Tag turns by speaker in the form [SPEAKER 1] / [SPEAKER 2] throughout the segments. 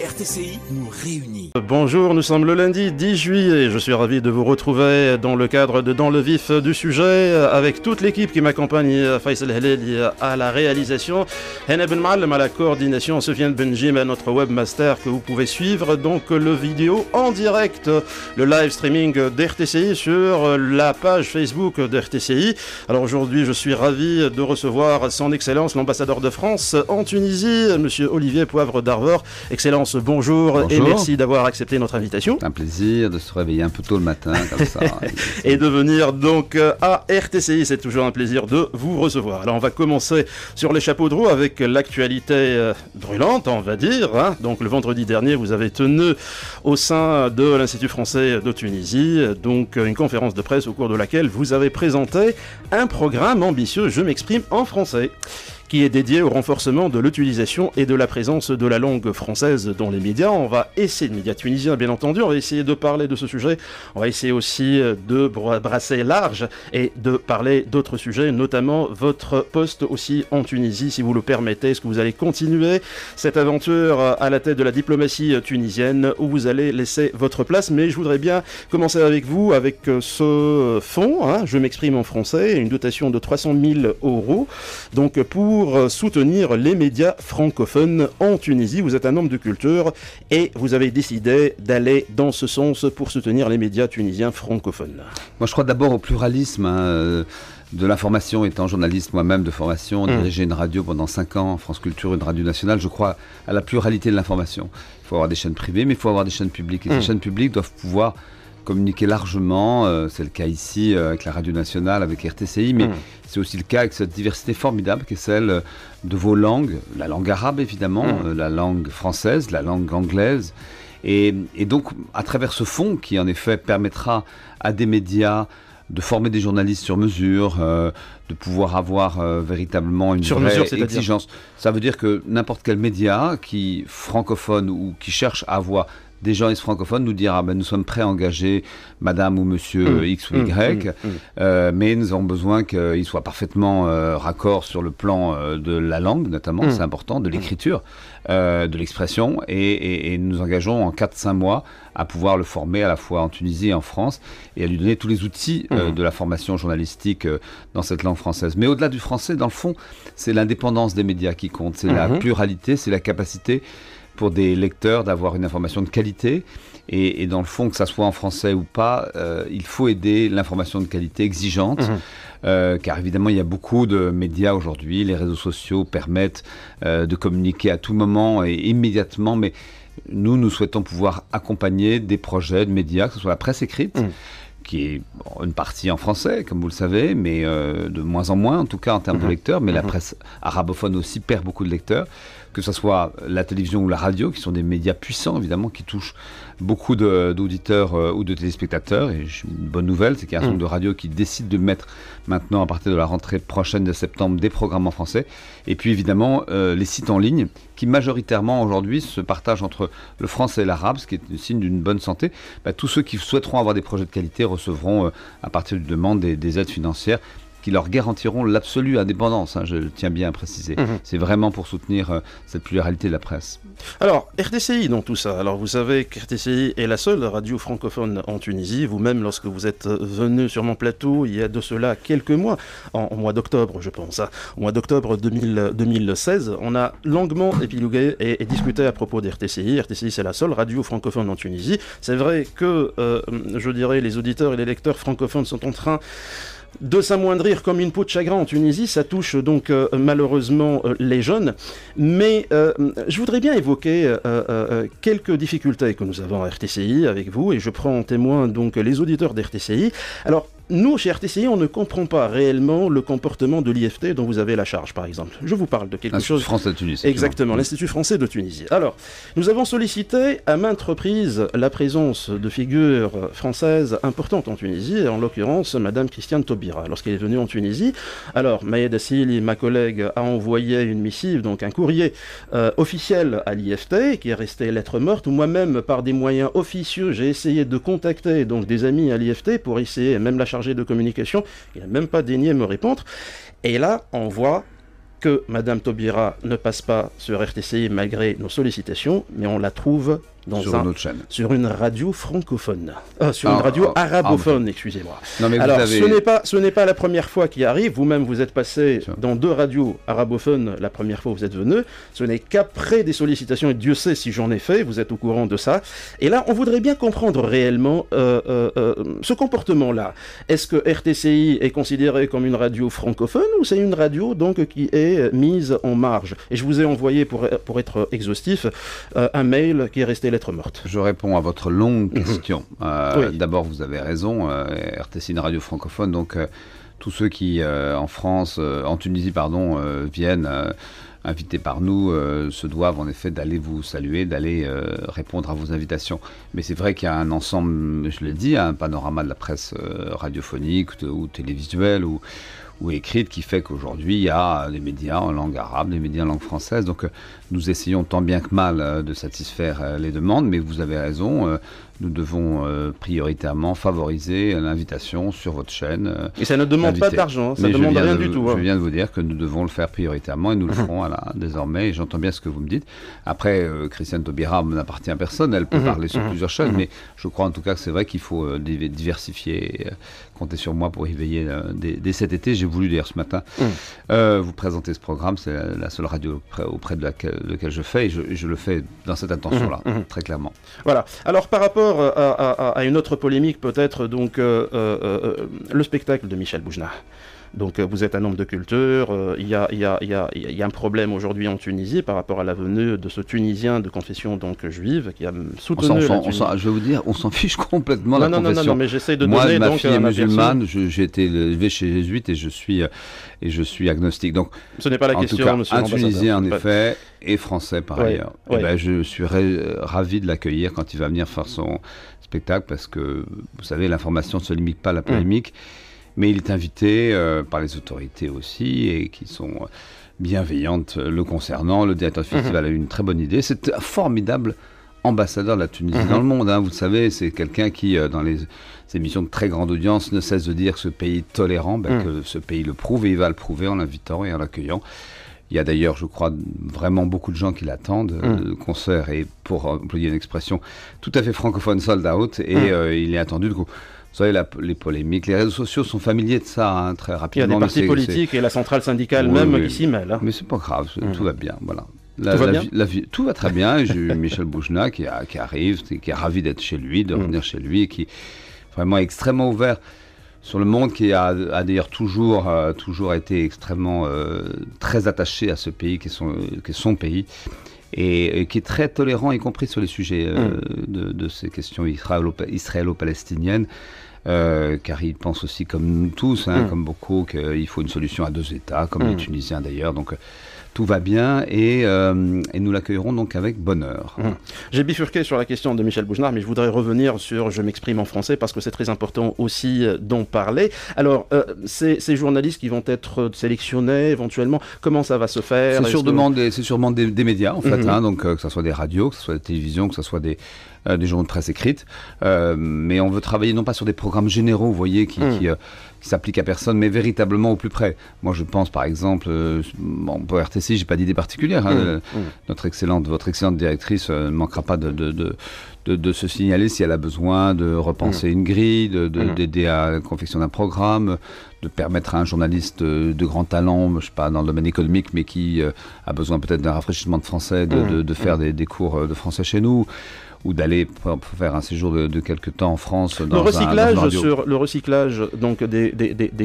[SPEAKER 1] RTCI nous réunit. Bonjour, nous sommes le lundi 10 juillet. Je suis ravi de vous retrouver dans le cadre de Dans le vif du sujet avec toute l'équipe qui m'accompagne, Faisal Haleli à la réalisation, Hena Ben à la coordination, Sofiane Benjim à notre webmaster que vous pouvez suivre donc le vidéo en direct, le live streaming d'RTCI sur la page Facebook d'RTCI. Alors aujourd'hui, je suis ravi de recevoir son excellence l'ambassadeur de France en Tunisie, monsieur Olivier Poivre d'Arvor, excellence bonjour, et merci d'avoir accepté notre invitation. Un plaisir de se réveiller un peu tôt le matin comme ça. et de venir donc euh, à RTCI, c'est toujours un plaisir de vous recevoir. Alors on va commencer sur les chapeaux de roue avec l'actualité euh, brûlante, on va dire. Hein. Donc le vendredi dernier, vous avez tenu au sein de l'Institut français de Tunisie donc euh, une conférence de presse au cours de laquelle vous avez présenté un programme ambitieux, je m'exprime en français qui est dédié au renforcement de l'utilisation et de la présence de la langue française dans les médias. On va essayer, de médias tunisiens bien entendu, on va essayer de parler de ce sujet, on va essayer aussi euh, de brasser large et de parler d'autres sujets, notamment votre poste aussi en Tunisie, si vous le permettez. Est-ce que vous allez continuer cette aventure euh, à la tête de la diplomatie euh, tunisienne ou vous allez laisser votre place Mais je voudrais bien commencer avec vous, avec ce fonds, hein, je m'exprime en français, une dotation de 300 000 euros. Donc pour pour soutenir les médias francophones en Tunisie. Vous êtes un homme de culture et vous avez décidé d'aller dans ce sens pour soutenir les médias tunisiens francophones. Moi, je crois d'abord au
[SPEAKER 2] pluralisme. Hein, euh, de l'information, étant journaliste moi-même de formation, mmh. une radio pendant 5 ans, France Culture, une radio nationale, je crois à la pluralité de l'information. Il faut avoir des chaînes privées, mais il faut avoir des chaînes publiques. Et ces mmh. chaînes publiques doivent pouvoir communiquer largement. Euh, c'est le cas ici euh, avec la Radio Nationale, avec RTCI, mais hmm. c'est aussi le cas avec cette diversité formidable qui est celle euh, de vos langues, la langue arabe évidemment, hmm. la langue française, la langue anglaise. Et, donc, à travers ce fonds qui en effet permettra à des médias de former des journalistes sur mesure, de pouvoir avoir véritablement une sur vraie exigence. Ça veut dire que n'importe quel média qui francophone ou qui cherche à avoir des journalistes francophones nous dire ah ben, nous sommes prêts à engager madame ou monsieur mmh. X ou Y, mmh. Mmh. Euh, mais nous avons besoin qu'ils soient parfaitement euh, raccord sur le plan euh, de la langue, notamment, c'est important, de l'écriture, de l'expression, et, et, et, nous engageons en 4-5 mois à pouvoir le former à la fois en Tunisie et en France, et à lui donner tous les outils de la formation journalistique dans cette langue française. Mais au-delà du français, dans le fond, c'est l'indépendance des médias qui compte, c'est la pluralité, c'est la capacité pour des lecteurs d'avoir une information de qualité. Et, dans le fond, que ça soit en français ou pas, euh, il faut aider l'information de qualité exigeante. Mhm. Euh, car évidemment, il y a beaucoup de médias aujourd'hui. Les réseaux sociaux permettent euh, de communiquer à tout moment et immédiatement. Mais nous, nous souhaitons pouvoir accompagner des projets de médias, que ce soit la presse écrite. Mhm qui est une partie en français, comme vous le savez, mais euh, de moins en moins, en tout cas en termes de mhm. lecteurs, mais la mhm. presse arabophone aussi perd beaucoup de lecteurs, que ce soit la télévision ou la radio, qui sont des médias puissants, évidemment, qui touchent beaucoup d'auditeurs euh, ou de téléspectateurs. Et une bonne nouvelle, c'est qu'il y a un mm. de radios qui décident de mettre maintenant, à partir de la rentrée prochaine de septembre, des programmes en français. Et puis évidemment, euh, les sites en ligne qui majoritairement aujourd'hui se partagent entre le français et l'arabe, ce qui est un signe d'une bonne santé. Bah, tous ceux qui souhaiteront avoir des projets de qualité recevront euh, à partir de demande des aides financières qui leur garantiront l'absolue indépendance, hein, je tiens bien à préciser. Mhm. C'est vraiment pour soutenir euh, cette pluralité de la presse.
[SPEAKER 1] Alors, RTCI dans tout ça. Alors, vous savez qu'RTCI est la seule radio francophone en Tunisie. Vous-même, lorsque vous êtes euh, venu sur mon plateau, il y a de cela quelques mois, en, mois d'octobre, je pense, en hein, au mois d'octobre 2016, euh, on a longuement épilogué et, discuté à propos d'RTCI. RTCI, c'est la seule radio francophone en Tunisie. C'est vrai que, je dirais, les auditeurs et les lecteurs francophones sont en train de s'amoindrir comme une peau de chagrin en Tunisie. Ça touche donc euh, malheureusement euh, les jeunes. Mais euh, je voudrais bien évoquer quelques difficultés que nous avons à RTCI avec vous et je prends en témoin donc les auditeurs d'RTCI. Alors nous, chez RTCI, on ne comprend pas réellement le comportement de l'IFT dont vous avez la charge, par exemple. Je vous parle de quelque Institut chose. Français de Tunisie. Exactement, l'Institut français de Tunisie. Alors, nous avons sollicité à maintes reprises la présence de figures françaises importantes en Tunisie, en l'occurrence Madame Christiane Taubira, lorsqu'elle est venue en Tunisie. Alors, Maïd Assili, ma collègue, a envoyé une missive, donc un courrier euh, officiel à l'IFT, qui est resté lettre morte, ou moi-même, par des moyens officieux, j'ai essayé de contacter donc des amis à l'IFT pour essayer, même la charge de communication, il n'a même pas daigné me répondre. Et là, on voit que Madame Taubira ne passe pas sur RTCI malgré nos sollicitations, mais on la trouve sur une radio francophone. Ah, sur ah, une radio ah, arabophone, excusez-moi. Alors, avez... ce n'est pas, ce n'est pas la première fois qu'il arrive. Vous-même, vous êtes passé dans deux radios arabophones la première fois où vous êtes venu. Ce n'est qu'après des sollicitations, et Dieu sait si j'en ai fait, vous êtes au courant de ça. Et là, on voudrait bien comprendre réellement euh, euh, euh, ce comportement-là. Est-ce que RTCI est considéré comme une radio francophone ou c'est une radio donc qui est mise en marge Et je vous ai envoyé, pour, pour être exhaustif, un mail qui est resté là je
[SPEAKER 2] réponds à votre longue mhm. question. Euh, d'abord, vous avez raison, euh, RTC, une radio francophone, donc euh, tous ceux qui, euh, en France, en Tunisie, pardon, viennent invités par nous se doivent en effet d'aller vous saluer, d'aller répondre à vos invitations. Mais c'est vrai qu'il y a un ensemble, je l'ai dit, un panorama de la presse radiophonique ou télévisuelle ou ou écrite qui fait qu'aujourd'hui il y a des euh, médias en langue arabe, des médias en langue française. Donc euh, nous essayons tant bien que mal euh, de satisfaire les demandes, mais vous avez raison, nous devons euh, prioritairement favoriser l'invitation sur votre chaîne. Euh, et ça ne demande pas d'argent, hein, ça ne demande rien du tout. Je hein. viens de vous dire que nous devons le faire prioritairement et nous le mhm. ferons la, désormais. j'entends bien ce que vous me dites. Après, euh, Christiane Taubira n'appartient à personne, elle peut mhm. parler sur mhm. plusieurs chaînes, mais je crois en tout cas que c'est vrai qu'il faut diversifier. Et, comptez sur moi pour y veiller dès, cet été. J'ai voulu d'ailleurs ce matin vous présenter ce programme. C'est la, seule radio auprès de laquelle, laquelle je fais et je, le fais dans cette intention-là, très clairement.
[SPEAKER 1] Voilà. Alors par rapport euh, à, une autre polémique peut-être, donc euh, euh, le spectacle de Michel Boujna. Donc euh, vous êtes un homme de culture, euh, il y, a, il y, a, y, a, y a un problème aujourd'hui en Tunisie par rapport à la venue de ce Tunisien de confession donc juive qui a soutenu... je
[SPEAKER 2] vais vous dire, on s'en fiche complètement de la confession. Non, non, non, mais j'essaie de Moi, donner... Moi, ma euh, musulmane, j'ai été élevé chez les jésuites et je suis, et je suis agnostique. Donc, ce n'est pas la question, tout cas, monsieur Un Tunisien, en effet, et français par ailleurs. Eh ben, je suis ravi de l'accueillir quand il va venir faire son spectacle parce que, vous savez, l'information ne se limite pas à la mmh. polémique mais il est invité euh, par les autorités aussi, et qui sont euh, bienveillantes euh, le concernant. Le directeur du mhm. festival a eu une très bonne idée. C'est un formidable ambassadeur de la Tunisie dans mhm. le monde. Hein. Vous le savez, c'est quelqu'un qui, dans les émissions de très grande audience, ne cesse de dire que ce pays est tolérant, ben, mhm. que ce pays le prouve et il va le prouver en l'invitant et en l'accueillant. Il y a d'ailleurs, je crois, vraiment beaucoup de gens qui l'attendent. Le concert est, pour employer une expression tout à fait francophone, sold out, et il est attendu. Du coup, vous savez, les polémiques, les réseaux sociaux sont familiers de ça, hein, très rapidement. Il y a des partis politiques et la
[SPEAKER 1] centrale syndicale même ici, qui s'y hein. Mais c'est pas
[SPEAKER 2] grave, mmh. tout va bien, voilà. La, tout, va bien tout, va très bien. J'ai eu Michel Bouchna qui, arrive, qui est ravi d'être chez lui, de mmh. revenir chez lui, qui est vraiment extrêmement ouvert sur le monde qui a, d'ailleurs toujours, euh, toujours été extrêmement euh, très attaché à ce pays qui qui est son pays et, qui est très tolérant, y compris sur les sujets euh, mm. de, de, ces questions israélo-palestiniennes. Euh, car il pense aussi comme nous tous, hein, mm. comme beaucoup, qu'il faut une solution à deux États, comme les mm. Tunisiens d'ailleurs. Donc euh, tout va
[SPEAKER 1] bien euh, et, nous l'accueillerons donc avec bonheur. Mmh. J'ai bifurqué sur la question de Michel Bougenard, mais je voudrais revenir sur Je m'exprime en français parce que c'est très important aussi euh, d'en parler. Alors, euh, ces, journalistes qui vont être sélectionnés éventuellement, comment ça va se faire C'est sûrement,
[SPEAKER 2] des, sûrement des, médias en fait, mmh. hein, donc que ce soit des radios, que ce soit des télévisions, que ce soit des, euh, des journaux de presse écrite. Euh, mais on veut travailler non pas sur des programmes généraux, vous voyez, mm. euh, qui, s'appliquent à personne, mais véritablement au plus près. Moi, je pense, par exemple, bon, pour RTC, j'ai pas d'idée particulière. Hein, mm. Mm. Notre excellente, votre excellente directrice ne manquera pas de, de, se signaler si elle a besoin de repenser une grille, d'aider de, à la confection d'un programme, de permettre à un journaliste de grand talent, je sais pas, dans le domaine économique, mais qui a besoin peut-être d'un rafraîchissement de français, de, faire des, cours de français chez nous ou d'aller faire un séjour de, quelques temps en France. Dans le recyclage, un,
[SPEAKER 1] sur, le recyclage donc, des,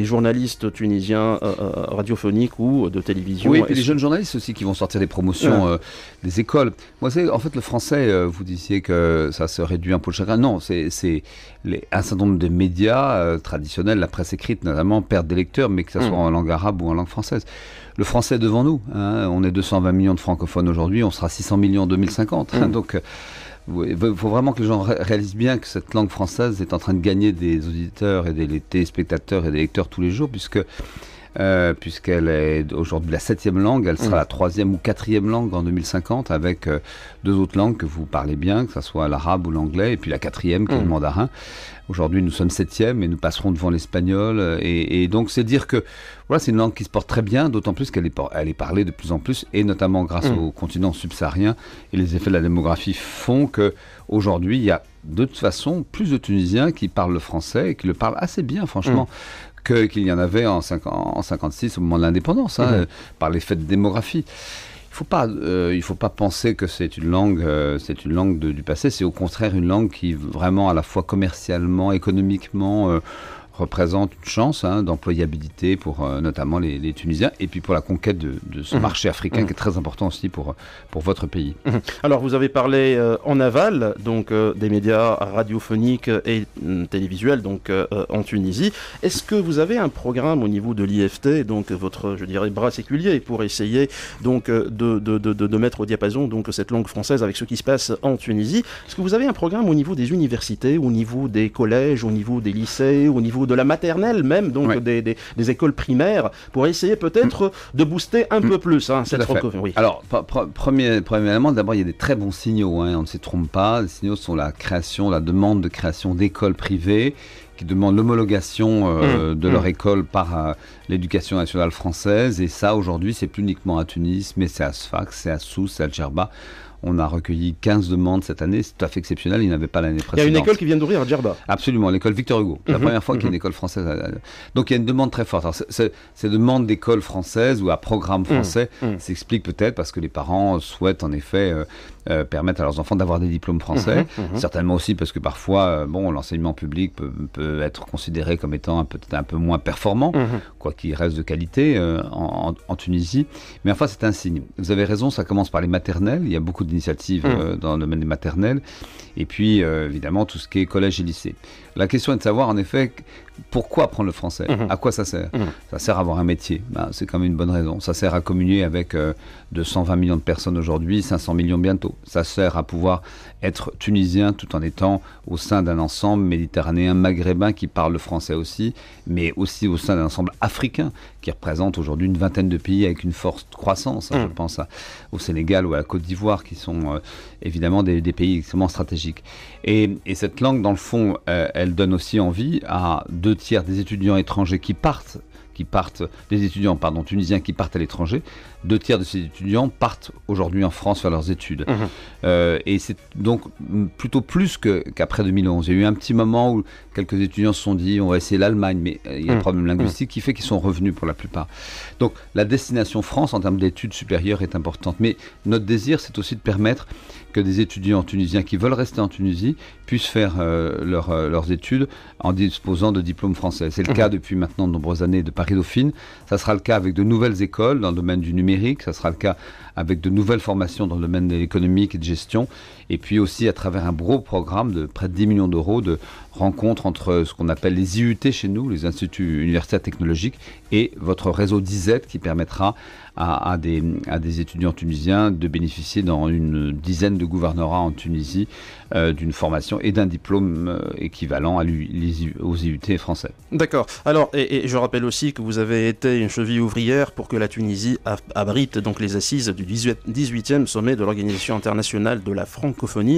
[SPEAKER 1] journalistes tunisiens euh, euh, radiophoniques ou de télévision. Oui, et les jeunes journalistes aussi qui
[SPEAKER 2] vont sortir des promotions euh, des écoles. Moi, c'est en fait le français, vous disiez que ça se réduit un peu le chagrin. Non, c'est un certain nombre de médias traditionnels, la presse écrite notamment, perdent des lecteurs, mais que ce soit hmm. en langue arabe ou en langue française le français est devant nous. Hein, on est 220 millions de francophones aujourd'hui, on sera 600 millions en 2050. Hein. Hmm. donc il faut vraiment que les gens réalisent bien que cette langue française est en train de gagner des auditeurs et des téléspectateurs et des lecteurs tous les jours, puisque euh, puisqu'elle est aujourd'hui la septième langue, elle sera mm. la troisième ou quatrième langue en 2050 avec euh, deux autres langues que vous parlez bien, que ce soit l'arabe ou l'anglais, et puis la quatrième qui est le mm. mandarin. Aujourd'hui, nous sommes septième et nous passerons devant l'espagnol. Et, donc, c'est dire que voilà, c'est une langue qui se porte très bien, d'autant plus qu'elle est, parlée de plus en plus, et notamment grâce mm. au continent subsaharien. Et les effets de la démographie font que aujourd'hui, il y a de toute façon plus de Tunisiens qui parlent le français et qui le parlent assez bien, franchement. Mm. que qu'il y en avait en, 1956 au moment de l'indépendance, hein, mm. euh, par l'effet de démographie faut pas, euh, il ne faut pas penser que c'est une langue, euh, c'est une langue du passé. C'est au contraire une langue qui vraiment à la fois commercialement, économiquement, euh, représente une chance hein, d'employabilité pour euh, notamment les, Tunisiens et puis pour la conquête de, ce mmh. marché africain mmh. qui est très important aussi pour, pour votre pays.
[SPEAKER 1] Mmh. Alors vous avez parlé euh, en aval donc euh, des médias radiophoniques et télévisuels donc en Tunisie. Est-ce que vous avez un programme au niveau de l'IFT donc votre je dirais bras séculier pour essayer donc de, de, de, mettre au diapason donc cette langue française avec ce qui se passe en Tunisie Est-ce que vous avez un programme au niveau des universités, au niveau des collèges, au niveau des lycées, au niveau de la maternelle même, donc des, écoles primaires, pour essayer peut-être mm. de booster un mm. peu plus hein, cette oui. Alors,
[SPEAKER 2] premier, premièrement, d'abord, il y a des très bons signaux, hein, on ne se trompe pas. Les signaux sont la création, la demande de création d'écoles privées qui demandent l'homologation euh, mm. de leur école par euh, l'éducation nationale française. Et ça, aujourd'hui, c'est plus uniquement à Tunis, mais c'est à Sfax, c'est à Sousse, c'est à Djerba. On a recueilli 15 demandes cette année. C'est tout à fait exceptionnel. Il n'y avait pas l'année précédente. Il y a une école qui
[SPEAKER 1] vient d'ouvrir à Djerba.
[SPEAKER 2] Absolument, l'école Victor Hugo. La mhm. première fois qu'il y a mhm. une école française. Donc il y a une demande très forte. ces demandes d'école française ou à programme mhm. français s'expliquent peut-être parce que les parents souhaitent en effet euh, euh, permettre à leurs enfants d'avoir des diplômes français. Certainement aussi parce que parfois, euh, bon, l'enseignement public peut, être considéré comme étant peut-être un peu moins performant, quoi qu'il reste de qualité en, en, Tunisie. Mais enfin, c'est un signe. Vous avez raison, ça commence par les maternelles. Il y a beaucoup de Mmh. Euh, dans le domaine maternel. Et puis, euh, évidemment, tout ce qui est collège et lycée. La question est de savoir en effet pourquoi apprendre le français mhm. À quoi ça sert mhm. Ça sert à avoir un métier. Ben, c'est quand même une bonne raison. Ça sert à communier avec 220 euh, millions de personnes aujourd'hui, 500 millions bientôt. Ça sert à pouvoir être tunisien tout en étant au sein d'un ensemble méditerranéen, maghrébin qui parle le français aussi, mais aussi au sein d'un ensemble africain qui représente aujourd'hui une vingtaine de pays avec une forte croissance. Hein, je mhm. pense au Sénégal ou à la Côte d'Ivoire qui sont euh, évidemment des, pays extrêmement stratégiques. Et, cette langue, dans le fond, euh, elle elle donne aussi envie à deux tiers des étudiants étrangers qui partent qui partent, des étudiants pardon, tunisiens qui partent à l'étranger, deux tiers de ces étudiants partent aujourd'hui en France faire leurs études. Mhm. Euh, et c'est donc plutôt plus qu'après 2011. Il y a eu un petit moment où quelques étudiants se sont dit on va essayer l'Allemagne, mais euh, il y a un mhm. problème mhm. linguistique qui fait qu'ils sont revenus pour la plupart. Donc la destination France en termes d'études supérieures est importante. Mais notre désir, c'est aussi de permettre que des étudiants tunisiens qui veulent rester en Tunisie puissent faire euh, leurs études en disposant de diplômes français. C'est le cas depuis maintenant de nombreuses années de Paris-Dauphine. Ça sera le cas avec de nouvelles écoles dans le domaine du numérique ça sera le cas avec de nouvelles formations dans le domaine économique et de gestion et puis aussi à travers un gros programme de près de 10 millions d'euros de rencontres entre ce qu'on appelle les IUT chez nous, les instituts universitaires technologiques, et votre réseau d'ISET qui permettra à, des, à des étudiants tunisiens de bénéficier dans une dizaine de gouvernorats en Tunisie euh, d'une formation et d'un diplôme euh, équivalent aux IUT français.
[SPEAKER 1] D'accord. Alors, et, je rappelle aussi que vous avez été une cheville ouvrière pour que la Tunisie abrite donc les assises du 18, e sommet de l'Organisation internationale de la France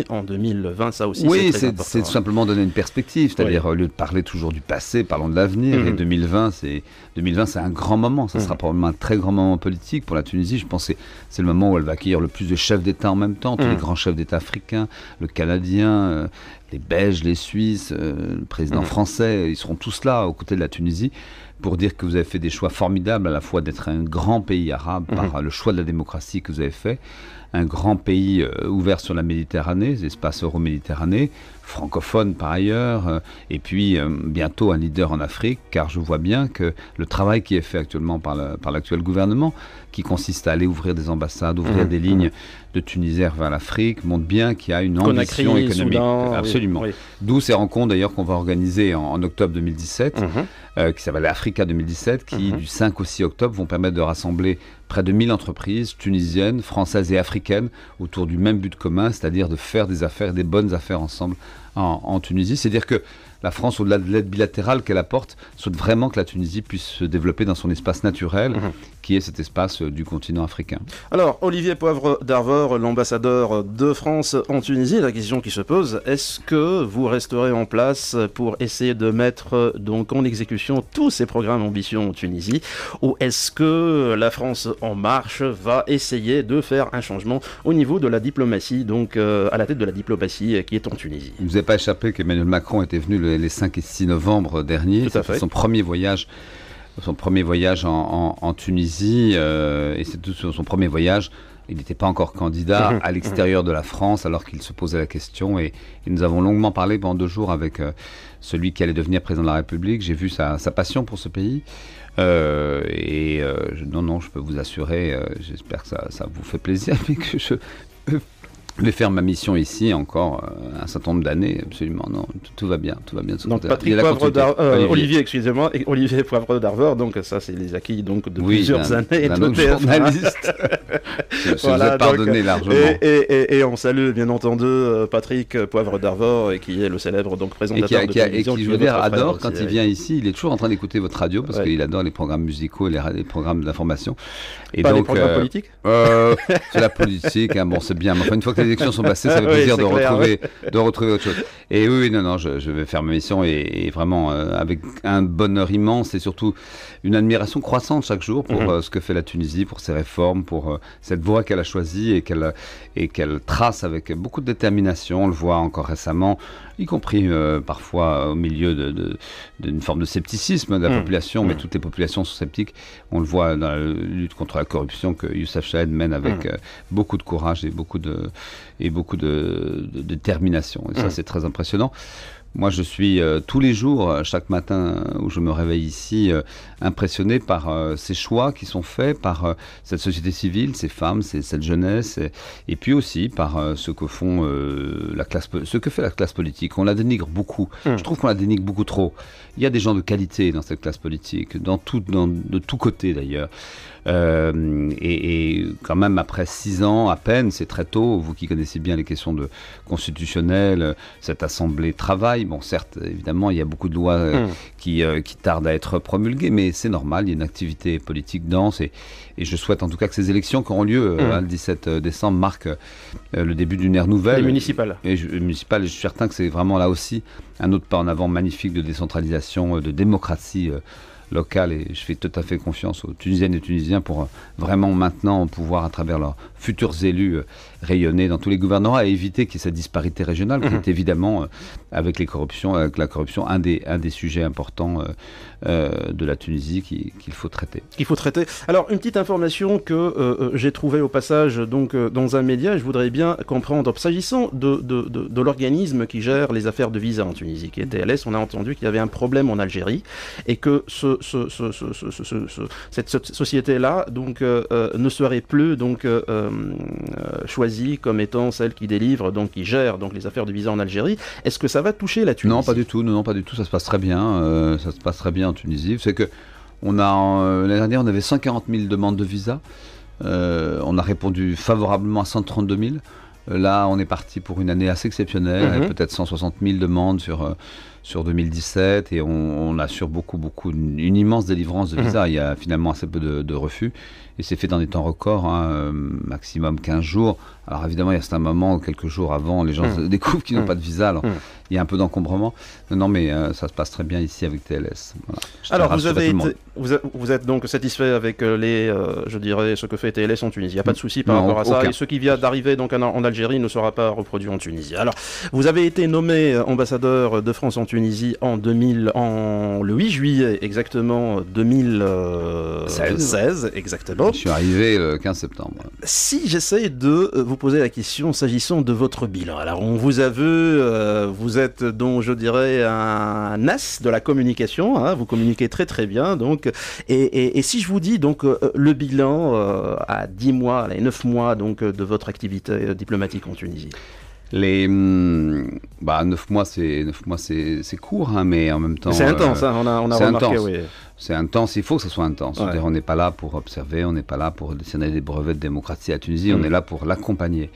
[SPEAKER 1] en 2020, ça aussi. Oui, c'est hein. tout
[SPEAKER 2] simplement donner une perspective, c'est-à-dire euh, au lieu de parler toujours du passé, parlons de l'avenir. Mhm. Et 2020, c'est 2020, c'est un grand moment. Ça mhm. sera probablement un très grand moment politique pour la Tunisie. Je pense que c'est le moment où elle va accueillir le plus de chefs d'État en même temps, tous mhm. les grands chefs d'État africains, le Canadien. Euh, les Belges, les Suisses, euh, le président français, ils seront tous là aux côtés de la Tunisie pour dire que vous avez fait des choix formidables à la fois d'être un grand pays arabe par le choix de la démocratie que vous avez fait, un grand pays euh, ouvert sur la Méditerranée, espace euro-méditerranée, francophone par ailleurs, euh, et puis euh, bientôt un leader en Afrique, car je vois bien que le travail qui est fait actuellement par l'actuel gouvernement, qui consiste à aller ouvrir des ambassades, ouvrir mmh, des lignes mmh de Tunisie vers l'Afrique montre bien qu'il y a une ambition économique. Absolument. D'où ces rencontres d'ailleurs qu'on va organiser en, octobre 2017, mhm. euh, qui s'appelle Africa 2017, qui mhm. du 5 au 6 octobre vont permettre de rassembler près de 1000 entreprises tunisiennes, françaises et africaines autour du même but commun, c'est-à-dire de faire des affaires, des bonnes affaires ensemble en Tunisie. C'est-à-dire que la France, au-delà de l'aide bilatérale qu'elle apporte, souhaite vraiment que la Tunisie puisse se développer dans son espace naturel, mhm. qui est cet espace euh, du continent africain.
[SPEAKER 1] Alors, Olivier Poivre d'Arvor, l'ambassadeur de France en Tunisie, la question qui se pose, est-ce que vous resterez en place pour essayer de mettre euh, donc en exécution tous ces programmes ambition en Tunisie, ou est-ce que la France en marche va essayer de faire un changement au niveau de la diplomatie, donc euh, à la tête de la diplomatie qui est en Tunisie Vous
[SPEAKER 2] n'avez pas échappé qu'Emmanuel Macron était venu le les 5 et 6 novembre dernier. Tout Son premier voyage son premier voyage en, Tunisie, euh, et c'est tout son premier voyage. Il n'était pas encore candidat à l'extérieur de la France alors qu'il se posait la question et, nous avons longuement parlé pendant deux jours avec euh, celui qui allait devenir président de la République. J'ai vu sa, passion pour ce pays euh, et non, non, je peux vous assurer, j'espère que ça, vous fait plaisir, mais que je vais faire ma mission ici encore euh, un certain nombre d'années, absolument. Non, tout, va bien, tout va bien. donc Patrick Poivre d'Arvor, euh, Olivier,
[SPEAKER 1] excusez-moi, Olivier Poivre d'Arvor, donc ça c'est les acquis donc de plusieurs années de journaliste.
[SPEAKER 2] je, je vous ai pardonné largement.
[SPEAKER 1] Et, et, et, on salue bien entendu Patrick Poivre d'Arvor qui est le célèbre donc présentateur de la a, télévision. Et qui, je veux dire, adore quand il vient
[SPEAKER 2] ici, il est toujours en train d'écouter votre radio parce qu'il adore les programmes musicaux, les, les programmes d'information. Et Pas donc, les programmes euh, politiques C'est la politique, hein, bon c'est bien, mais enfin une fois que élections sont passées, ça fait plaisir de, retrouver, de retrouver autre chose. Et oui, non, non, je, vais faire ma mission et, vraiment euh, avec un bonheur immense et surtout une admiration croissante chaque jour pour mhm. euh, ce que fait la Tunisie, pour ses réformes, pour euh, cette voie qu'elle a choisie et qu'elle qu'elle trace avec beaucoup de détermination. On le voit encore récemment, y compris parfois au milieu d'une forme de scepticisme de la mhm. population, mais mhm. toutes les populations sont sceptiques. On le voit dans la lutte contre la corruption que Youssef Chahed mène avec beaucoup de courage et beaucoup de, et beaucoup de, de détermination. Et ça, mmh. c'est très impressionnant. Moi, je suis euh, tous les jours, euh, chaque matin euh, où je me réveille ici, impressionné par ces choix qui sont faits par cette société civile, ces femmes, cette jeunesse, et, puis aussi par ce que font la classe, ce que fait la classe politique. On la dénigre beaucoup. Mmh. Je trouve qu'on la dénigre beaucoup trop. Il y a des gens de qualité dans cette classe politique, dans tout, de tous côtés d'ailleurs. Euh, et, quand même, après six ans à peine, c'est très tôt, vous qui connaissez bien les questions de constitutionnelles, cette assemblée travaille. Bon, certes, évidemment, il y a beaucoup de lois euh, hmm. qui, euh, qui tardent à être promulguées, mais c'est normal, il y a une activité politique dense. Et, et je souhaite en tout cas que ces élections qui auront lieu hmm. hein, le 17 décembre marquent le début d'une ère nouvelle. Les municipales. Et je, municipales, je suis certain que c'est vraiment là aussi un autre pas en avant magnifique de décentralisation, de démocratie locale et je fais tout à fait confiance aux Tunisiennes et Tunisiens pour euh, vraiment maintenant pouvoir, à travers leur futurs élus euh, rayonnés dans tous les gouvernements, à éviter qu'il y ait cette disparité régionale, qui mhm. est évidemment, euh, avec les corruptions, euh, avec la corruption, un des, un des sujets importants de la Tunisie qu'il faut traiter.
[SPEAKER 1] Qu'il faut traiter. Alors, une petite information que j'ai trouvée au passage donc, dans un média, je voudrais bien comprendre. S'agissant de, de, de, l'organisme qui gère les affaires de visa en Tunisie, qui est TLS, on a entendu qu'il y avait un problème en Algérie et que ce, ce, ce, cette société-là donc, ne serait plus donc, euh, choisie comme étant celle qui délivre, donc qui gère donc, les affaires de visa en Algérie. Est-ce que ça va toucher la Tunisie Non, pas du tout. Non, non, pas du tout. Ça se passe très bien. Euh, ça se passe très bien en Tunisie. C'est que
[SPEAKER 2] on a euh, l'année dernière, on avait 140 000 demandes de visa. on a répondu favorablement à 132 000. Là, on est parti pour une année assez exceptionnelle, mhm. peut-être 160 000 demandes sur, sur 2017 et on, assure beaucoup, beaucoup, une, immense délivrance de mmh. visas. Il y a finalement assez peu de, refus et c'est fait dans des temps records, hein, euh, maximum 15 jours. Alors évidemment, il y a moment, quelques jours avant, les gens mmh. découvrent qu'ils n'ont mmh. pas de visa, alors il y a un peu d'encombrement. Non, mais euh, ça se passe très bien ici avec TLS. Alors vous avez, été,
[SPEAKER 1] vous, êtes donc satisfait avec euh, les, euh, je dirais, ce que fait TLS en Tunisie. Il n'y a pas de souci par rapport à ça. Et ce qui vient d'arriver donc en, Algérie ne sera pas reproduit en Tunisie. Alors, vous avez été nommé ambassadeur de France en Tunisie en 2000, en le 8 juillet exactement 2016,
[SPEAKER 2] euh, exactement. Je suis arrivé le 15 septembre.
[SPEAKER 1] Si j'essaie de vous poser la question s'agissant de votre bilan. Alors, on vous a vu, vous êtes donc, je dirais, un as de la communication. Hein. vous communiquez très très bien, donc et, si je vous dis donc euh, le bilan euh, à 10 mois, à 9 mois donc euh, de votre activité diplomatique en Tunisie.
[SPEAKER 2] Les hmm, bah, 9 mois, c'est mois, c'est court, hein, mais en même temps. C'est intense, hein, on a, on a remarqué, C'est intense, il faut que ce soit intense. on n'est pas là pour observer, on n'est pas là pour dessiner des brevets de démocratie à Tunisie, on mm. est là pour l'accompagner.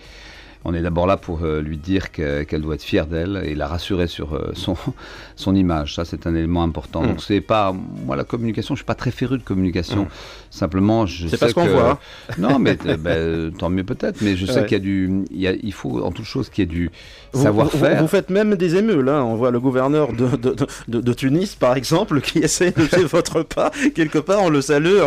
[SPEAKER 2] On est d'abord là pour euh, lui dire qu'elle doit être fière d'elle et la rassurer sur euh, son, son image. Ça, c'est un élément important. Donc, mm. c'est pas. Moi, la communication, je suis pas très féru de communication. Mm. Simplement, je. C'est pas ce qu'on voit. Hein. Non, mais euh, ben, tant mieux peut-être. Mais je sais qu'il y a du. Il, faut, en toute chose, qu'il y ait du savoir-faire. Vous, faites
[SPEAKER 1] même des émeules là. Hein. On voit le gouverneur de, Tunis, par exemple, qui essaie de faire votre pas. Quelque part, on le salue,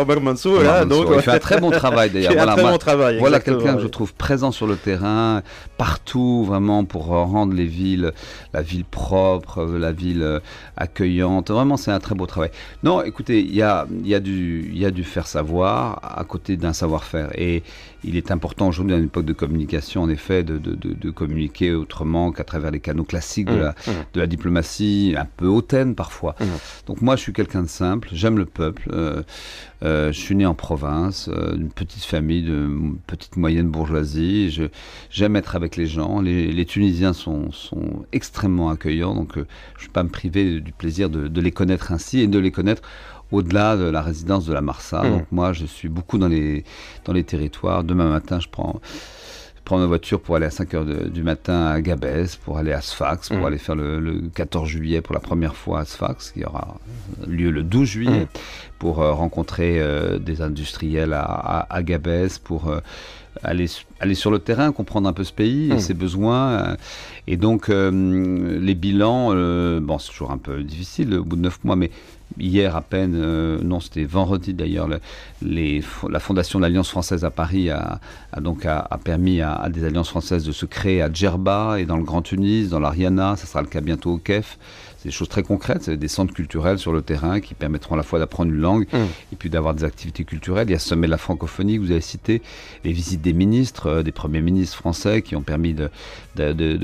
[SPEAKER 1] donc, il fait un très bon travail, d'ailleurs. Voilà, bon travail, voilà quelqu'un que je
[SPEAKER 2] trouve présent sur le terrain partout vraiment pour rendre les villes, la ville propre, euh, la ville euh, accueillante. Vraiment, c'est un très beau travail. Non, écoutez, il y a, du, du faire savoir à côté d'un savoir-faire. Et, il est important aujourd'hui, à une époque de communication, en effet, de, communiquer autrement qu'à travers les canaux classiques de, mmh, mmh. la, diplomatie, un peu hautaine parfois. Mmh. Donc moi, je suis quelqu'un de simple, j'aime le peuple. Euh, euh, je suis né en province, euh, une d'une petite famille, de petite moyenne bourgeoisie. J'aime être avec les gens. Les, Tunisiens sont, sont, extrêmement accueillants, donc je ne vais pas me priver du plaisir de, les connaître ainsi et de les connaître au-delà de la résidence de la Marsa. Hmm. Donc moi, je suis beaucoup dans les, dans les territoires. Demain matin, je prends prendre ma voiture pour aller à 5 h du matin à Gabès, pour aller à Sfax, pour hmm. aller faire le, 14 juillet pour la première fois à Sfax, qui aura lieu le 12 juillet, hmm. pour euh, rencontrer euh, des industriels à, Gabès, pour euh, aller, aller sur le terrain, comprendre un peu ce pays et ses besoins. Et donc, les bilans, bon, c'est toujours un peu difficile au bout de neuf mois, mais Hier à peine, euh, non c'était vendredi d'ailleurs, la fondation de l'Alliance française à Paris a, donc permis à, à, des alliances françaises de se créer à Djerba et dans le Grand Tunis, dans l'Ariana, ça sera le cas bientôt au Kef des choses très concrètes, des centres culturels sur le terrain qui permettront à la fois d'apprendre une langue mmh. et puis d'avoir des activités culturelles. Il y a ce sommet de la francophonie vous avez cité, les visites des ministres, euh, des premiers ministres français qui ont permis de,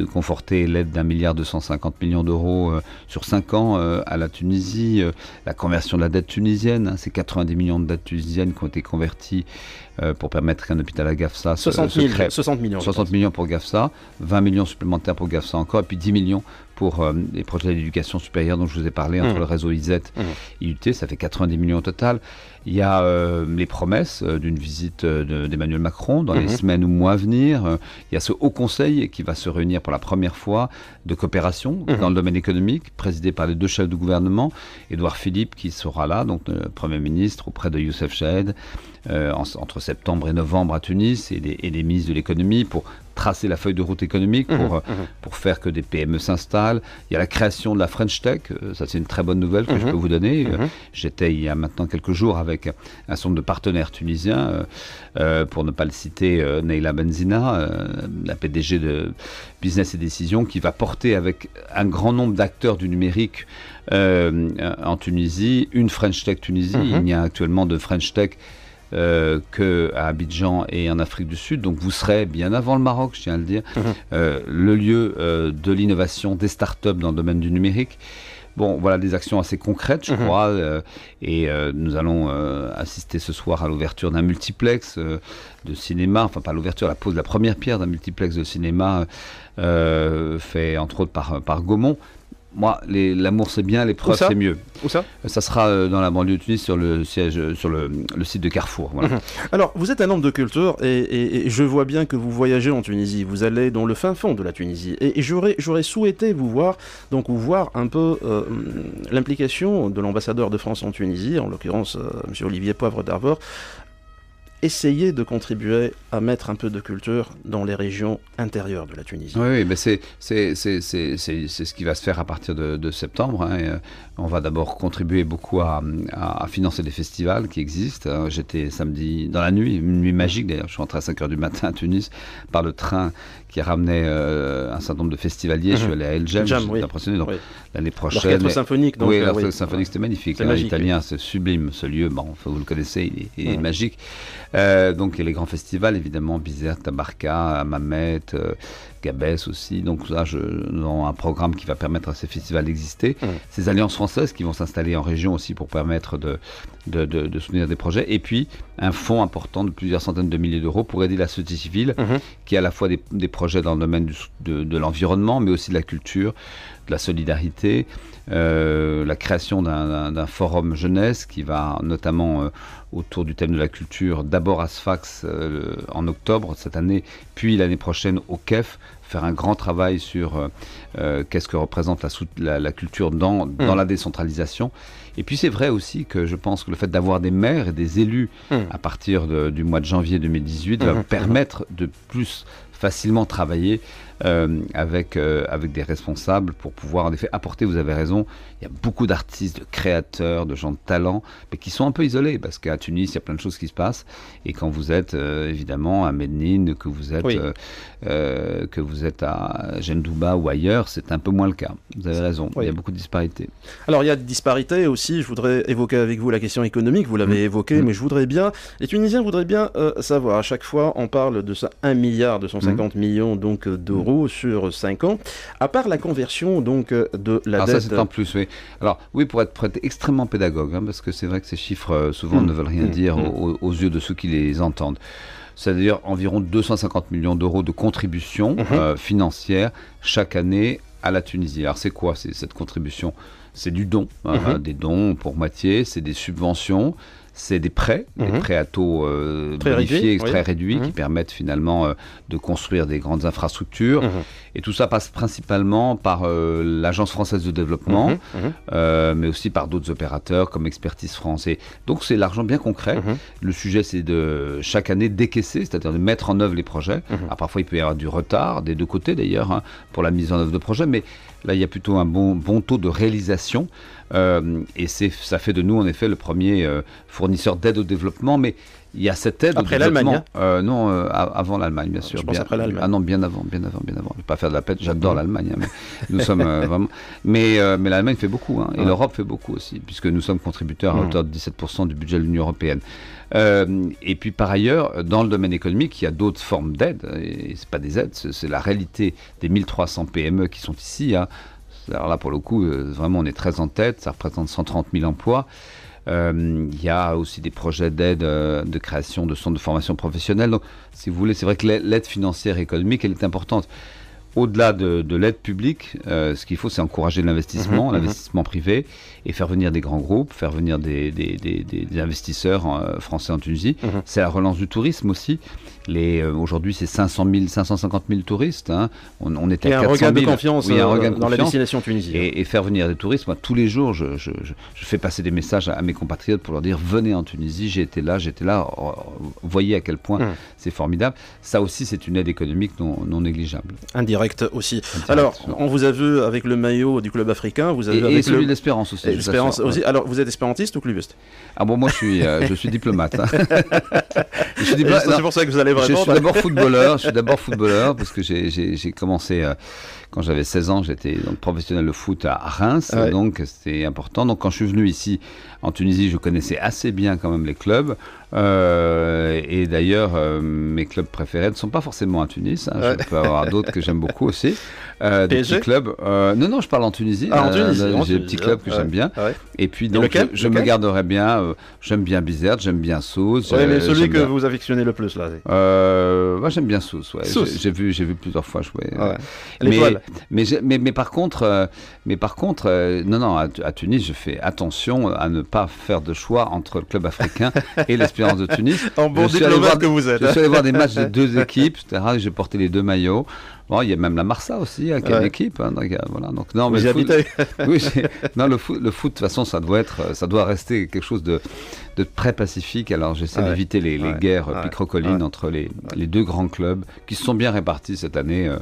[SPEAKER 2] conforter l'aide d'un milliard 250 millions d'euros euh, sur cinq ans euh, à la Tunisie, la conversion de la dette tunisienne, ces hein. c'est 90 millions de dettes tunisiennes qui ont été converties pour permettre un hôpital à GAFSA 60, 60 millions. 60 millions pour GAFSA, 20 millions supplémentaires pour GAFSA encore, et puis 10 millions pour euh, les projets d'éducation supérieure dont je vous ai parlé entre mmh. le réseau ISET mmh. et l'UT, ça fait 90 millions au total. Il y a euh, les promesses euh, d'une visite d'Emmanuel Macron dans les mmh. semaines ou mois à venir. Il y a ce Haut Conseil qui va se réunir pour la première fois de coopération dans le domaine économique, présidé par les deux chefs du gouvernement, Édouard Philippe qui sera là, donc le Premier ministre auprès de Youssef Chahed, entre septembre et novembre à Tunis, et les et des ministres de l'économie pour tracer la feuille de route économique mmh, pour, euh, mmh. pour faire que des PME s'installent. Il y a la création de la French Tech, euh, ça c'est une très bonne nouvelle que je mmh. peux vous donner. J'étais il y a maintenant quelques jours avec un certain nombre de partenaires tunisiens, euh, pour ne pas le citer, euh, Neila Benzina, la PDG de Business et Décision, qui va porter avec un grand nombre d'acteurs du numérique en Tunisie une French Tech Tunisie. Il n'y a actuellement de French Tech euh, que qu'à Abidjan et en Afrique du Sud. Donc vous serez bien avant le Maroc, je tiens à le dire, mhm. euh, le lieu euh, de l'innovation des startups dans le domaine du numérique. Bon, voilà des actions assez concrètes, je mhm. crois, et nous allons assister ce soir à l'ouverture d'un multiplex de cinéma, enfin pas l'ouverture, la pose de la première pierre d'un multiplex de cinéma fait entre autres par, par Gaumont, moi, l'amour c'est bien, l'épreuve c'est mieux. Où ça euh, Ça sera euh, dans la banlieue de Tunis, sur
[SPEAKER 1] le siège, euh, sur le, site de Carrefour. Mhm. Alors, vous êtes un homme de culture et, je vois bien que vous voyagez en Tunisie. Vous allez dans le fin fond de la Tunisie et, j'aurais, souhaité vous voir, donc vous voir un peu l'implication de l'ambassadeur de France en Tunisie, en l'occurrence M. Monsieur Olivier Poivre d'Arvor, essayer de contribuer à mettre un peu de culture dans les régions intérieures de la Tunisie. Oui,
[SPEAKER 2] oui c'est ce qui va se faire à partir de, de septembre. Hein, euh, on va d'abord contribuer beaucoup à, à, financer des festivals qui existent. Hein. J'étais samedi dans la nuit, une nuit magique d'ailleurs, je suis rentré à 5h du matin à Tunis par le train qui ramenait euh, un certain nombre de festivaliers. Je suis mhm. allé à El Jam, Jam oui. impressionné. l'année prochaine. L'orchestre symphonique. Donc, oui, euh, l'orchestre symphonique, c'était magnifique. Hein, c'est sublime ce lieu. Bon, vous le connaissez, il, est magique. Euh, donc les grands festivals, évidemment, Bizerte, Tabarka, Mamet, euh, Gabès aussi. Donc là, je, un programme qui va permettre à ces festivals d'exister. Mmh. Ces alliances françaises qui vont s'installer en région aussi pour permettre de, de, soutenir des projets. Et puis, un fonds important de plusieurs centaines de milliers d'euros pour aider la société civile, mmh. qui a à la fois des, projets dans le domaine de, de l'environnement, mais aussi de la culture, de la solidarité, euh, la création d'un forum jeunesse qui va notamment euh, autour du thème de la culture, d'abord à Sfax euh, en octobre cette année, puis l'année prochaine au KEF, faire un grand travail sur euh, euh, qu'est-ce que représente la, culture dans, mm. la décentralisation. Et puis c'est vrai aussi que je pense que le fait d'avoir des maires et des élus mm. à partir du mois de janvier 2018 va mm-hmm. permettre de plus facilement travailler euh, avec, euh, avec des responsables pour pouvoir en effet apporter, vous avez raison, il y a beaucoup d'artistes, de créateurs, de gens de talent, mais qui sont un peu isolés, parce qu'à Tunis, il y a plein de choses qui se passent, et quand vous êtes euh, évidemment à Mednin, que vous êtes, que vous êtes à Gendouba ou ailleurs, c'est un peu moins le cas. Vous avez raison, il y a beaucoup de disparités.
[SPEAKER 1] Alors il y a des disparités aussi, je voudrais évoquer avec vous la question économique, vous l'avez mmh. évoqué, mmh. mais je voudrais bien, les Tunisiens voudraient bien savoir, à chaque fois on parle de ça 1 milliard, de son 250 mhm. millions donc euh, d'euros mhm. sur 5 ans. À part la conversion donc euh, de la Alors ah, Ça c'est en plus, oui. Alors oui, pour être, extrêmement pédagogue, hein, parce que c'est vrai que ces chiffres
[SPEAKER 2] euh, souvent mmh. ne veulent rien mmh. dire mmh. aux, yeux de ceux qui les entendent c'est-à-dire environ 250 millions d'euros de contributions financières chaque année à la Tunisie. Alors c'est quoi cette contribution C'est du don, hein, des dons pour moitié, c'est des subventions, c'est des prêts, des mhm. prêts à taux euh, très réduits, qui mhm. permettent finalement euh, de construire des grandes infrastructures. Mhm. Et tout ça passe principalement par euh, l'Agence française de développement, euh, mais aussi par d'autres opérateurs comme Expertise France. donc c'est l'argent bien concret. Le sujet, c'est de chaque année décaisser, c'est-à-dire de mettre en œuvre les projets. parfois, il peut y avoir du retard des deux côtés d'ailleurs hein, pour la mise en œuvre de projets, mais Là, il y a plutôt un bon, bon taux de réalisation. Euh, et ça fait de nous, en effet, le premier euh, fournisseur d'aide au développement. Mais il y a cette aide après l'Allemagne hein. euh, Non, euh, avant l'Allemagne, bien sûr. Je pense après l'Allemagne. Ah non, bien avant, bien avant, bien avant. Je ne vais pas faire de la pète, j'adore l'Allemagne. Hein, mais nous sommes Mais, mais l'Allemagne fait beaucoup, hein, et l'Europe fait beaucoup aussi, puisque nous sommes contributeurs à mmh. hauteur de 17% du budget de l'Union européenne. Euh, et puis par ailleurs, dans le domaine économique, il y a d'autres formes d'aide, Et c'est pas des aides, c'est la réalité des 1300 PME qui sont ici. Hein. Alors là, pour le coup, euh, vraiment, on est très en tête. Ça représente 130 000 emplois. Euh, il y a aussi des projets d'aide de création de centres de formation professionnelle. Donc, si vous voulez, c'est vrai que l'aide financière et économique, elle est importante au-delà de, l'aide publique, euh, ce qu'il faut, c'est encourager l'investissement, mhm, l'investissement mhm. privé, et faire venir des grands groupes, faire venir des, investisseurs euh, français en Tunisie. Mhm. C'est la relance du tourisme aussi. Euh, aujourd'hui, c'est 500 000, 550 000 touristes. Hein. On, est à un de confiance dans la destination tunisienne. Et, faire venir des touristes. Moi, tous les jours, je, fais passer des messages à, mes compatriotes pour leur dire venez en Tunisie, j'ai été là, j'étais là. Oh, oh, voyez à quel point c'est formidable. Ça aussi, c'est une aide économique non, non négligeable.
[SPEAKER 1] Indirect aussi. Alors, on vous a vu avec le maillot du club africain, vous avez et, avec le... aussi. Alors, vous êtes espérantiste ou clubiste Ah bon, moi je suis, euh, je suis diplomate. Hein. je suis C'est pour ça que vous allez vraiment. Je suis d'abord footballeur. Je suis
[SPEAKER 2] d'abord footballeur parce que j'ai commencé. Euh, quand j'avais 16 ans, j'étais professionnel de foot à Reims, donc c'était important. Donc quand je suis venu ici en Tunisie, je connaissais assez bien quand même les clubs. Euh, et d'ailleurs, euh, mes clubs préférés ne sont pas forcément à Tunis. Hein. Je peux avoir d'autres que j'aime beaucoup aussi. Euh, des petits clubs. non, non, je parle en Tunisie. Ah, en Tunisie. J'ai des petits clubs que j'aime bien. Et puis donc, je, me garderai bien. j'aime bien Bizerte, j'aime bien Sousse. mais celui que
[SPEAKER 1] vous affectionnez le plus là.
[SPEAKER 2] Moi, j'aime bien Sousse. J'ai vu, j'ai vu plusieurs fois jouer. Mais, mais, mais, par contre, euh, mais par contre euh, non, non, à, Tunis, je fais attention à ne pas faire de choix entre le club africain et l'Espérance de Tunis. en vous Je suis allé hein. voir des matchs de deux équipes, j'ai porté les deux maillots. Bon, il y a même la Marsa aussi, avec hein, qui équipe. Hein, euh, voilà, donc, non, mais le foot, le foot, le foot, de toute façon, ça doit être, ça doit rester quelque chose de, très pacifique. Alors j'essaie d'éviter les, guerres euh, ouais, picrocolines entre les, les, deux grands clubs qui se sont bien répartis cette année. Euh,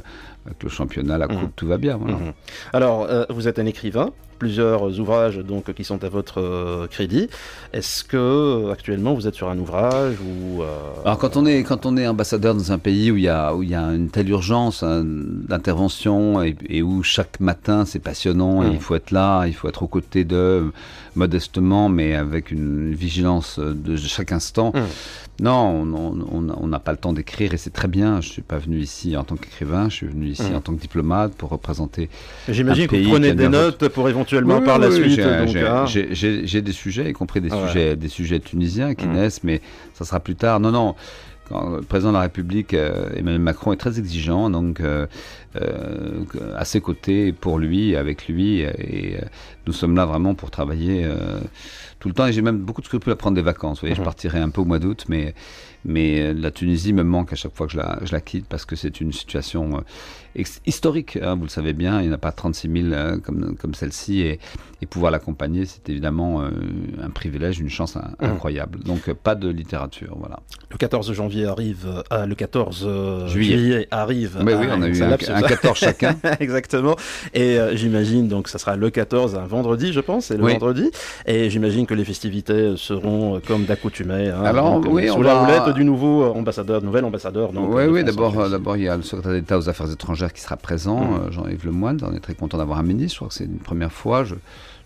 [SPEAKER 2] avec le championnat, la coupe, mhm. tout va bien. Mhm.
[SPEAKER 1] Alors, euh, vous êtes un écrivain, plusieurs ouvrages donc qui sont à votre crédit. Est-ce que actuellement vous êtes sur un ouvrage ou Alors quand on est quand on est ambassadeur dans un pays où
[SPEAKER 2] il y a où il y a une telle urgence hein, d'intervention et, où chaque matin c'est passionnant et mhm. il faut être là, il faut être aux côtés de, modestement mais avec une vigilance euh, de chaque instant. Mmh. Non, on n'a pas le temps d'écrire et c'est très bien. Je ne suis pas venu ici en tant qu'écrivain, je suis venu ici mmh. en tant que diplomate pour représenter. J'imagine que vous prenez des notes pour éventuellement par la suite. Hein. J'ai des sujets, y compris des, ah sujets, des sujets tunisiens qui mmh. naissent, mais ça sera plus tard. Non, non le président de la République, euh, Emmanuel Macron, est très exigeant, donc euh, à ses côtés, pour lui, avec lui, et nous sommes là vraiment pour travailler tout le temps. Et j'ai même beaucoup de scrupules à prendre des vacances. Vous voyez, je mhm. partirai un peu au mois d'août, mais, mais euh, la Tunisie me manque à chaque fois que je la, je la quitte parce que c'est une situation euh, historique. Hein, vous le savez bien, il n'y en a pas 36 000 euh, comme, comme celle-ci. Et, et, pouvoir l'accompagner, c'est évidemment euh, un privilège, une chance hein, mmh. incroyable. Donc, euh, pas de littérature. Voilà.
[SPEAKER 1] Le 14 janvier arrive. Ah, le 14 juillet. arrive. oui, on a ah, eu un, 14 chacun. Exactement. Et j'imagine, donc, ça sera le 14, un vendredi, je pense. C'est le vendredi. Et j'imagine que les festivités seront comme d'accoutumée. Hein, Alors, oui, sous on la va... du nouveau ambassadeur, nouvel ambassadeur. Donc, oui, oui,
[SPEAKER 2] d'abord, d'abord, il y a le secrétaire d'État aux Affaires étrangères qui sera présent, mmh. euh, Jean-Yves Moine. On est très content d'avoir un ministre. Je crois que c'est une première fois. Je,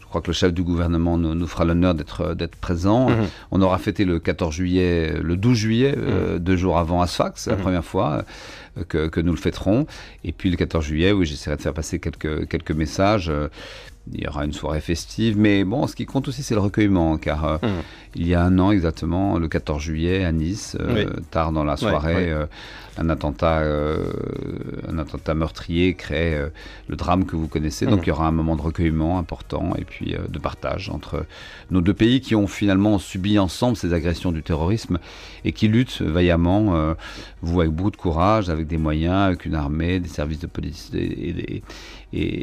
[SPEAKER 2] crois que le chef du gouvernement nous, fera l'honneur d'être euh, d'être présent. Mmh. On aura fêté le 14 juillet, euh, le 12 juillet, mmh. deux jours avant Asfax, c'est la première fois que, nous le fêterons. Et puis le 14 juillet, oui, j'essaierai de faire passer quelques quelques messages. Il y aura une soirée festive, mais bon, ce qui compte aussi, c'est le recueillement, car il y a un an exactement, le 14 juillet à Nice, tard dans la soirée un attentat, euh, un attentat meurtrier crée euh, le drame que vous connaissez. Donc mmh. il y aura un moment de recueillement important et puis euh, de partage entre nos deux pays qui ont finalement subi ensemble ces agressions du terrorisme et qui luttent vaillamment, vous avec beaucoup de courage, avec des moyens, avec une armée, des services de police et,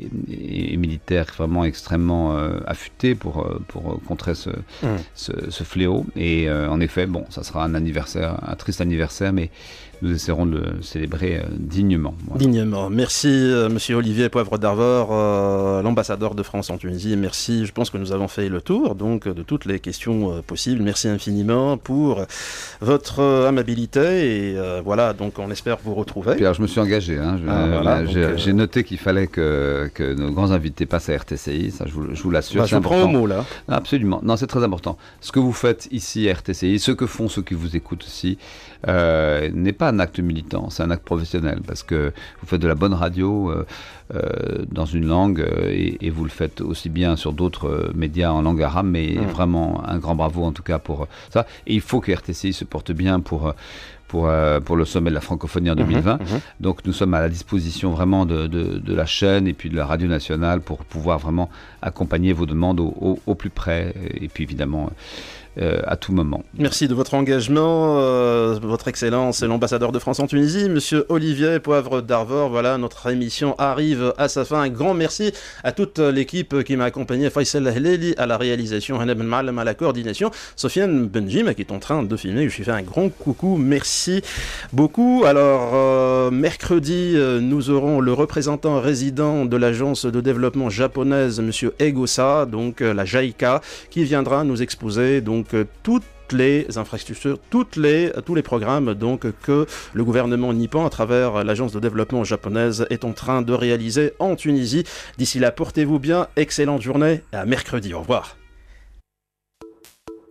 [SPEAKER 2] militaires vraiment extrêmement affûtés pour, pour contrer mmh. ce, ce fléau. Et en effet, bon, ça sera un anniversaire, un triste anniversaire, mais nous essaierons de célébrer euh, dignement.
[SPEAKER 1] Dignement. Merci, euh, monsieur Olivier Poivre d'Arvor, euh, l'ambassadeur de France en Tunisie. Merci. Je pense que nous avons fait le tour donc de toutes les questions possibles. Merci infiniment pour votre amabilité. Et voilà, donc on espère vous retrouver. Pierre, je
[SPEAKER 2] me suis engagé. Hein, ah, j'ai noté qu'il fallait que, nos grands invités passent à RTCI. Ça, je vous, l'assure. Bah, je important. au mot là. Absolument. Non, c'est très important. Ce que vous faites ici à RTCI, ce que font ceux qui vous écoutent aussi, euh, n'est pas un acte militant, c'est un acte professionnel, parce que vous faites de la bonne radio euh, euh, dans une langue, et, vous le faites aussi bien sur d'autres médias en langue arabe, mais mm. vraiment un grand bravo en tout cas pour ça. Et il faut que RTCI se porte bien pour... Pour, pour, le sommet de la francophonie en 2020. Mm-hmm, mm-hmm. Donc nous sommes à la disposition vraiment de, de, la chaîne et puis de la radio nationale pour pouvoir vraiment accompagner vos demandes au, au, plus près. Et puis évidemment... Euh, à tout moment.
[SPEAKER 1] Merci de votre engagement, euh, votre excellence l'ambassadeur de France en Tunisie, monsieur Olivier Poivre d'Arvor. Voilà, notre émission arrive à sa fin. Un grand merci à toute l'équipe qui m'a accompagné, Faisal Hleli à la réalisation, Haneb Malem, à la coordination, Sofiane Benjim qui est en train de filmer. Je lui fais un grand coucou, merci beaucoup. Alors, euh, mercredi, nous aurons le représentant résident de l'agence de développement japonaise, monsieur Egosa, donc la JAICA, qui viendra nous exposer donc donc euh, toutes les infrastructures, toutes les, euh, tous les programmes donc, que le gouvernement nippon, à travers l'agence de développement japonaise, est en train de réaliser en Tunisie. D'ici là, portez-vous bien, excellente journée et à mercredi. Au revoir.